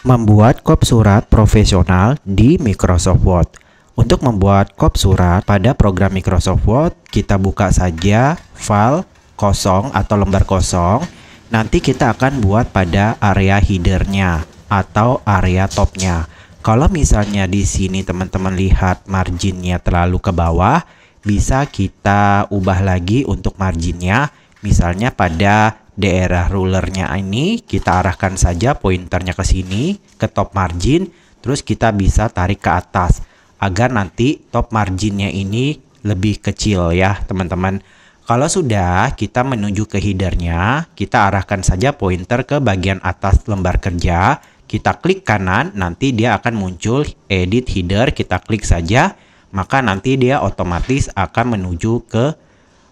Membuat kop surat profesional di Microsoft Word Untuk membuat kop surat pada program Microsoft Word, kita buka saja file kosong atau lembar kosong Nanti kita akan buat pada area headernya atau area topnya Kalau misalnya di sini teman-teman lihat marginnya terlalu ke bawah Bisa kita ubah lagi untuk marginnya Misalnya pada daerah rulernya ini kita arahkan saja pointernya ke sini ke top margin terus kita bisa tarik ke atas agar nanti top marginnya ini lebih kecil ya teman-teman kalau sudah kita menuju ke headernya kita arahkan saja pointer ke bagian atas lembar kerja kita klik kanan nanti dia akan muncul edit header kita klik saja maka nanti dia otomatis akan menuju ke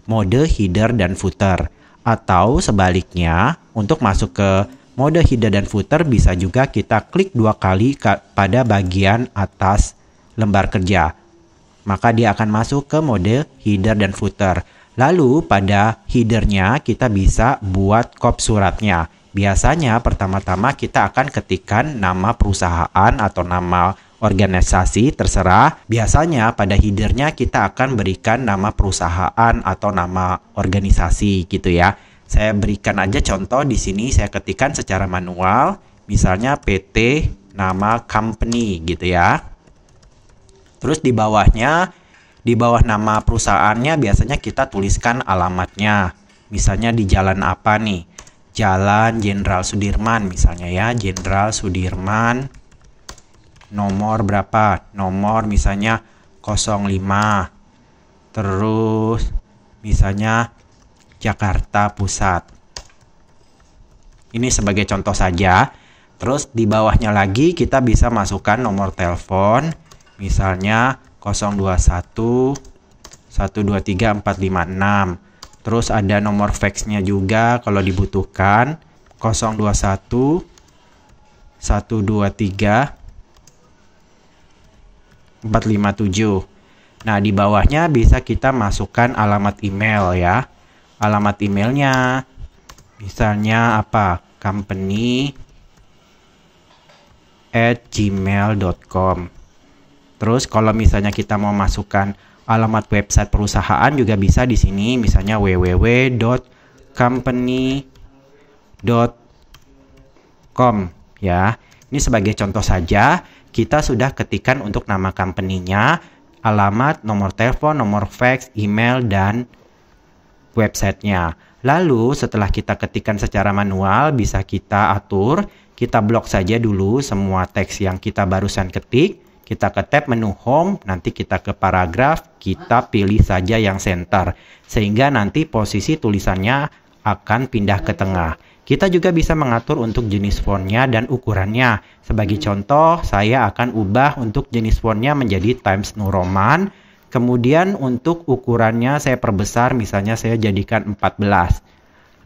mode header dan footer atau sebaliknya untuk masuk ke mode header dan footer bisa juga kita klik dua kali pada bagian atas lembar kerja. Maka dia akan masuk ke mode header dan footer. Lalu pada headernya kita bisa buat kop suratnya. Biasanya pertama-tama kita akan ketikkan nama perusahaan atau nama organisasi terserah. Biasanya pada headernya kita akan berikan nama perusahaan atau nama organisasi gitu ya. Saya berikan aja contoh di sini saya ketikkan secara manual misalnya PT nama company gitu ya. Terus di bawahnya di bawah nama perusahaannya biasanya kita tuliskan alamatnya. Misalnya di jalan apa nih? Jalan Jenderal Sudirman misalnya ya, Jenderal Sudirman nomor berapa? Nomor misalnya 05. Terus misalnya Jakarta Pusat. Ini sebagai contoh saja. Terus di bawahnya lagi kita bisa masukkan nomor telepon misalnya 021 123 456. Terus ada nomor faxnya juga kalau dibutuhkan 021 123 457. Nah, di bawahnya bisa kita masukkan alamat email ya. Alamat emailnya misalnya apa? company at gmail.com Terus kalau misalnya kita mau masukkan alamat website perusahaan juga bisa di sini misalnya www.company.com ya. Ini sebagai contoh saja kita sudah ketikkan untuk nama company-nya, alamat, nomor telepon, nomor fax, email, dan websitenya. Lalu setelah kita ketikkan secara manual, bisa kita atur, kita blok saja dulu semua teks yang kita barusan ketik, kita ke tab menu home, nanti kita ke paragraf, kita pilih saja yang center. Sehingga nanti posisi tulisannya akan pindah ke tengah. Kita juga bisa mengatur untuk jenis fontnya dan ukurannya. Sebagai contoh, saya akan ubah untuk jenis fontnya menjadi Times New Roman. Kemudian untuk ukurannya saya perbesar, misalnya saya jadikan 14.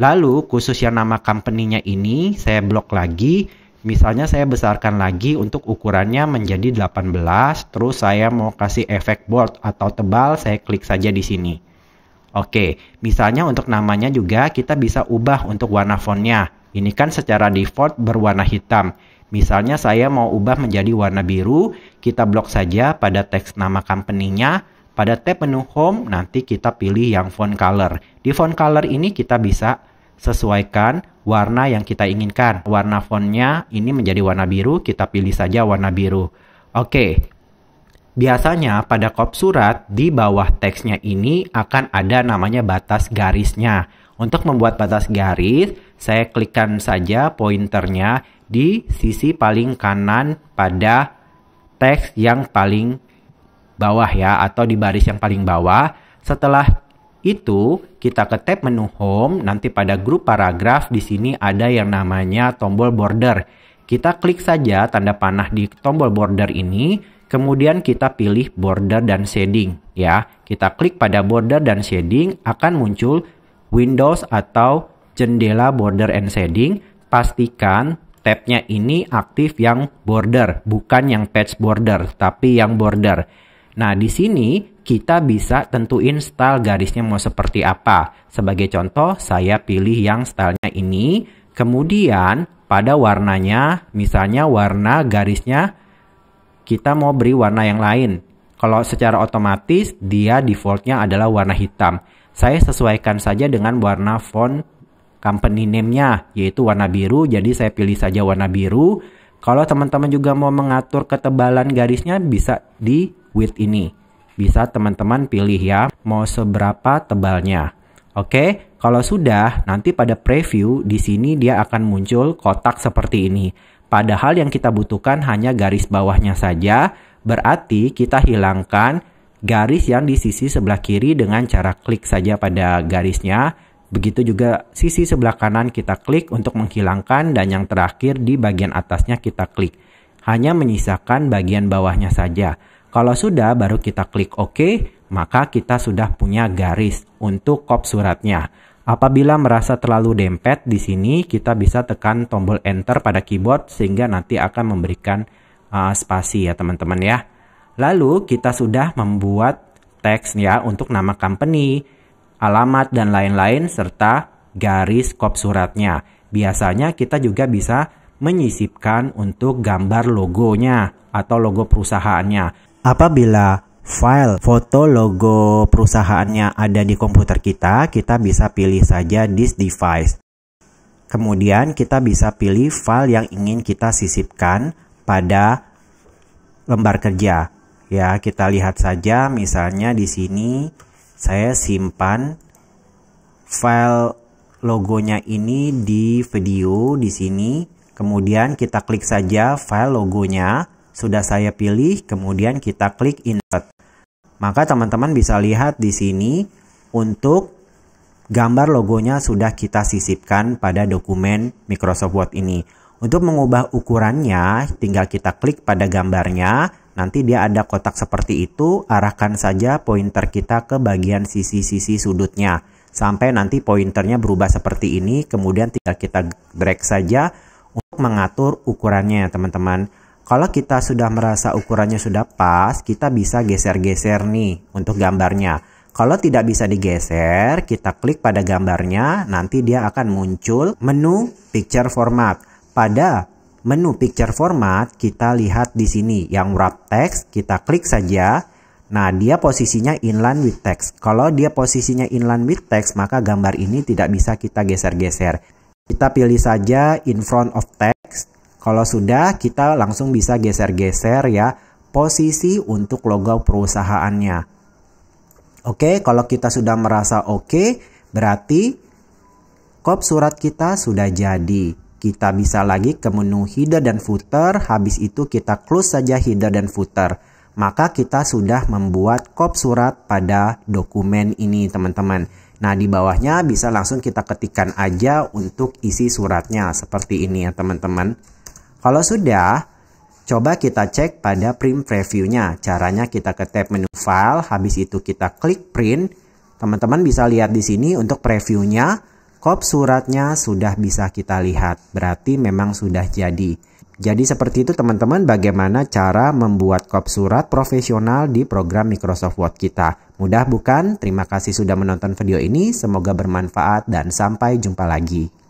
Lalu khusus yang nama company-nya ini saya blok lagi. Misalnya saya besarkan lagi untuk ukurannya menjadi 18, terus saya mau kasih efek bold atau tebal, saya klik saja di sini. Oke, misalnya untuk namanya juga kita bisa ubah untuk warna fontnya. Ini kan secara default berwarna hitam. Misalnya saya mau ubah menjadi warna biru, kita blok saja pada teks nama company-nya. Pada tab menu home, nanti kita pilih yang font color. Di font color ini kita bisa sesuaikan warna yang kita inginkan. Warna fontnya ini menjadi warna biru, kita pilih saja warna biru. Oke, Biasanya pada kop surat di bawah teksnya ini akan ada namanya batas garisnya. Untuk membuat batas garis, saya klikkan saja pointernya di sisi paling kanan pada teks yang paling bawah ya atau di baris yang paling bawah. Setelah itu, kita ke tab menu home, nanti pada grup paragraf di sini ada yang namanya tombol border. Kita klik saja tanda panah di tombol border ini Kemudian kita pilih border dan shading ya. Kita klik pada border dan shading akan muncul Windows atau jendela border and shading. Pastikan tabnya ini aktif yang border, bukan yang patch border, tapi yang border. Nah, di sini kita bisa tentuin style garisnya mau seperti apa. Sebagai contoh, saya pilih yang stylenya ini. Kemudian, pada warnanya, misalnya warna garisnya kita mau beri warna yang lain. Kalau secara otomatis dia defaultnya adalah warna hitam. Saya sesuaikan saja dengan warna font company name-nya yaitu warna biru. Jadi saya pilih saja warna biru. Kalau teman-teman juga mau mengatur ketebalan garisnya bisa di width ini. Bisa teman-teman pilih ya mau seberapa tebalnya. Oke, kalau sudah nanti pada preview di sini dia akan muncul kotak seperti ini. Padahal yang kita butuhkan hanya garis bawahnya saja, berarti kita hilangkan garis yang di sisi sebelah kiri dengan cara klik saja pada garisnya. Begitu juga sisi sebelah kanan kita klik untuk menghilangkan dan yang terakhir di bagian atasnya kita klik. Hanya menyisakan bagian bawahnya saja. Kalau sudah baru kita klik OK, maka kita sudah punya garis untuk kop suratnya. Apabila merasa terlalu dempet di sini, kita bisa tekan tombol enter pada keyboard sehingga nanti akan memberikan uh, spasi ya teman-teman ya. Lalu kita sudah membuat teks ya untuk nama company, alamat dan lain-lain serta garis kop suratnya. Biasanya kita juga bisa menyisipkan untuk gambar logonya atau logo perusahaannya. Apabila file foto logo perusahaannya ada di komputer kita, kita bisa pilih saja this device. Kemudian kita bisa pilih file yang ingin kita sisipkan pada lembar kerja. Ya, kita lihat saja misalnya di sini saya simpan file logonya ini di video di sini. Kemudian kita klik saja file logonya, sudah saya pilih, kemudian kita klik insert. Maka teman-teman bisa lihat di sini untuk gambar logonya sudah kita sisipkan pada dokumen Microsoft Word ini. Untuk mengubah ukurannya, tinggal kita klik pada gambarnya, nanti dia ada kotak seperti itu, arahkan saja pointer kita ke bagian sisi-sisi sudutnya. Sampai nanti pointernya berubah seperti ini, kemudian tinggal kita drag saja untuk mengatur ukurannya ya teman-teman. Kalau kita sudah merasa ukurannya sudah pas, kita bisa geser-geser nih untuk gambarnya. Kalau tidak bisa digeser, kita klik pada gambarnya, nanti dia akan muncul menu picture format. Pada menu picture format, kita lihat di sini yang wrap text, kita klik saja. Nah, dia posisinya inline with text. Kalau dia posisinya inline with text, maka gambar ini tidak bisa kita geser-geser. Kita pilih saja in front of text. Kalau sudah, kita langsung bisa geser-geser ya posisi untuk logo perusahaannya. Oke, kalau kita sudah merasa oke, berarti kop surat kita sudah jadi. Kita bisa lagi ke menu header dan footer, habis itu kita close saja header dan footer. Maka kita sudah membuat kop surat pada dokumen ini teman-teman. Nah di bawahnya bisa langsung kita ketikkan aja untuk isi suratnya seperti ini ya teman-teman. Kalau sudah, coba kita cek pada print previewnya. Caranya kita ke tab menu file, habis itu kita klik print. Teman-teman bisa lihat di sini untuk previewnya, kop suratnya sudah bisa kita lihat. Berarti memang sudah jadi. Jadi seperti itu teman-teman bagaimana cara membuat kop surat profesional di program Microsoft Word kita. Mudah bukan? Terima kasih sudah menonton video ini, semoga bermanfaat dan sampai jumpa lagi.